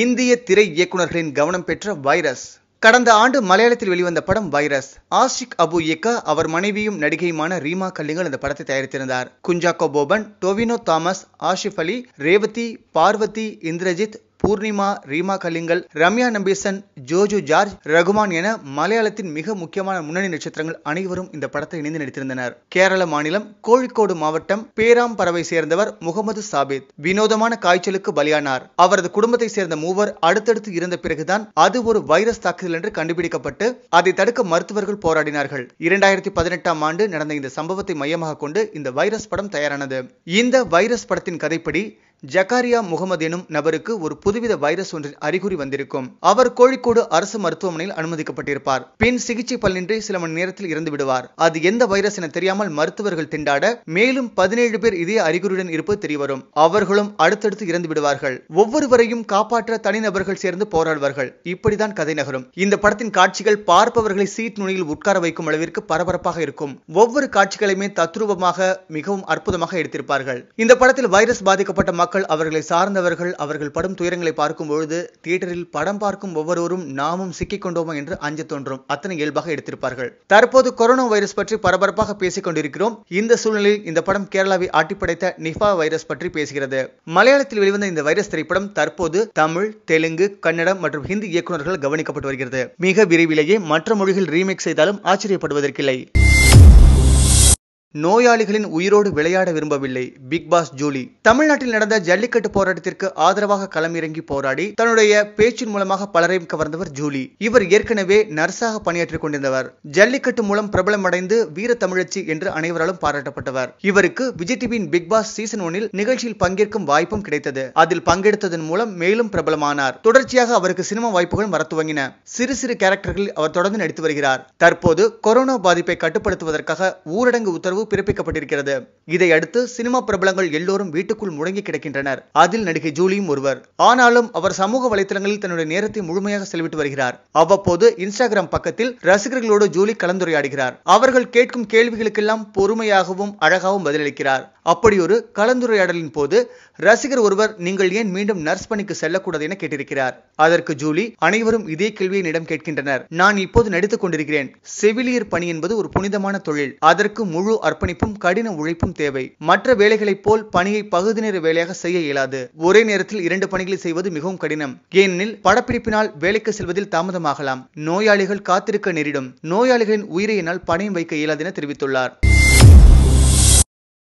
இந்திய திரை இயக்குநர்களின் கவனம் பெற்ற வைரஸ் கடந்த ஆண்டு மலையாளத்தில் வெளிவந்த படம் வைரஸ் ஆஷிக் அபு இயக்க அவர் மனைவியும் நடிகையுமான ரீமா கல்லிங்கல் இந்த படத்தை தயாரித்திருந்தார் குஞ்சாக்கோ போபன் டோவினோ தாமஸ் ஆஷிஃப் அலி ரேவதி பார்வதி இந்திரஜித் பூர்ணிமா ரீமா கலிங்கல் ரம்யா நம்பீசன் ஜோஜு ஜார்ஜ் ரகுமான் என மலையாளத்தின் மிக முக்கியமான முன்னணி நட்சத்திரங்கள் அனைவரும் இந்த படத்தை இணைந்து நடித்திருந்தனர் கேரள மாநிலம் கோழிக்கோடு மாவட்டம் பேராம் பறவை சேர்ந்தவர் முகமது சாபித் வினோதமான காய்ச்சலுக்கு பலியானார் அவரது குடும்பத்தை சேர்ந்த மூவர் அடுத்தடுத்து இறந்த பிறகுதான் அது ஒரு வைரஸ் தாக்குதல் என்று கண்டுபிடிக்கப்பட்டு அதை தடுக்க மருத்துவர்கள் போராடினார்கள் இரண்டாயிரத்தி பதினெட்டாம் ஆண்டு நடந்த இந்த சம்பவத்தை மையமாக கொண்டு இந்த வைரஸ் படம் தயாரானது இந்த வைரஸ் படத்தின் கதைப்படி ஜக்காரியா முகமது எனும் நபருக்கு ஒரு புதுவித வைரஸ் ஒன்றின் அறிகுறி வந்திருக்கும் அவர் கோழிக்கோடு அரசு மருத்துவமனையில் அனுமதிக்கப்பட்டிருப்பார் பின் சிகிச்சை பலனின்றி சில மணி நேரத்தில் இறந்து விடுவார் அது எந்த வைரஸ் என தெரியாமல் மருத்துவர்கள் திண்டாட மேலும் பதினேழு பேர் இதே அறிகுறியுடன் இருப்பது தெரியவரும் அவர்களும் அடுத்தடுத்து இறந்து விடுவார்கள் ஒவ்வொருவரையும் காப்பாற்ற தனிநபர்கள் சேர்ந்து போராடுவார்கள் இப்படிதான் கதை நகரும் இந்த படத்தின் காட்சிகள் பார்ப்பவர்களை சீட் நுனியில் உட்கார வைக்கும் அளவிற்கு பரபரப்பாக இருக்கும் ஒவ்வொரு காட்சிகளையுமே தத்ரூபமாக மிகவும் அற்புதமாக எடுத்திருப்பார்கள் இந்த படத்தில் வைரஸ் பாதிக்கப்பட்ட மக்கள் மக்கள் அவர்களை சார்ந்தவர்கள் அவர்கள் படும் துயரங்களை பார்க்கும் பொழுது தியேட்டரில் படம் பார்க்கும் ஒவ்வொருவரும் நாமும் சிக்கிக் கொண்டோமா என்று அஞ்ச தோன்றும் அத்தனை இயல்பாக எடுத்திருப்பார்கள் தற்போது கொரோனா வைரஸ் பற்றி பரபரப்பாக பேசிக் கொண்டிருக்கிறோம் இந்த சூழ்நிலையில் இந்த படம் கேரளாவை ஆட்டிப்படைத்த நிஃபா வைரஸ் பற்றி பேசுகிறது மலையாளத்தில் வெளிவந்த இந்த வைரஸ் திரைப்படம் தற்போது தமிழ் தெலுங்கு கன்னடம் மற்றும் ஹிந்தி இயக்குநர்கள் கவனிக்கப்பட்டு வருகிறது மிக விரைவிலேயே மற்ற மொழிகள் ரீமேக் செய்தாலும் ஆச்சரியப்படுவதற்கில்லை நோயாளிகளின் உயிரோடு விளையாட விரும்பவில்லை பிக் பாஸ் ஜூலி தமிழ்நாட்டில் நடந்த ஜல்லிக்கட்டு போராட்டத்திற்கு ஆதரவாக களமிறங்கி போராடி தன்னுடைய பேச்சின் மூலமாக பலரையும் கவர்ந்தவர் ஜூலி இவர் ஏற்கனவே நர்ஸாக பணியாற்றிக் கொண்டிருந்தவர் ஜல்லிக்கட்டு மூலம் பிரபலமடைந்து வீர தமிழச்சி என்று அனைவராலும் பாராட்டப்பட்டவர் இவருக்கு விஜய் டிவியின் பிக் பாஸ் சீசன் ஒனில் நிகழ்ச்சியில் பங்கேற்கும் வாய்ப்பும் கிடைத்தது அதில் பங்கெடுத்ததன் மூலம் மேலும் பிரபலமானார் தொடர்ச்சியாக அவருக்கு சினிமா வாய்ப்புகள் வர துவங்கின சிறு சிறு கேரக்டர்களில் அவர் தொடர்ந்து நடித்து வருகிறார் தற்போது கொரோனா பாதிப்பை கட்டுப்படுத்துவதற்காக ஊரடங்கு உத்தரவு உத்தரவு பிறப்பிக்கப்பட்டிருக்கிறது இதையடுத்து சினிமா பிரபலங்கள் எல்லோரும் வீட்டுக்குள் முடங்கி கிடக்கின்றனர் அதில் நடிகை ஜூலியும் ஒருவர் ஆனாலும் அவர் சமூக வலைதளங்களில் தன்னுடைய நேரத்தை முழுமையாக செலவிட்டு வருகிறார் அவ்வப்போது இன்ஸ்டாகிராம் பக்கத்தில் ரசிகர்களோடு ஜூலி கலந்துரையாடுகிறார் அவர்கள் கேட்கும் கேள்விகளுக்கெல்லாம் பொறுமையாகவும் அழகாகவும் பதிலளிக்கிறார் அப்படி ஒரு கலந்துரையாடலின் போது ரசிகர் ஒருவர் நீங்கள் ஏன் மீண்டும் நர்ஸ் பணிக்கு செல்லக்கூடாது என கேட்டிருக்கிறார் அதற்கு ஜூலி அனைவரும் இதே கேள்வியை இடம் கேட்கின்றனர் நான் இப்போது நடித்துக் கொண்டிருக்கிறேன் செவிலியர் பணி என்பது ஒரு புனிதமான தொழில் அதற்கு முழு அர்ப்பணிப்பும் கடின உழைப்பும் தேவை மற்ற வேலைகளைப் போல் பணியை பகுதி நேர வேலையாக செய்ய இயலாது ஒரே நேரத்தில் இரண்டு பணிகளை செய்வது மிகவும் கடினம் ஏனெனில் படப்பிடிப்பினால் வேலைக்கு செல்வதில் தாமதமாகலாம் நோயாளிகள் காத்திருக்க நேரிடும் நோயாளிகளின் உயிரை என்னால் பணையம் வைக்க இயலாது என தெரிவித்துள்ளார்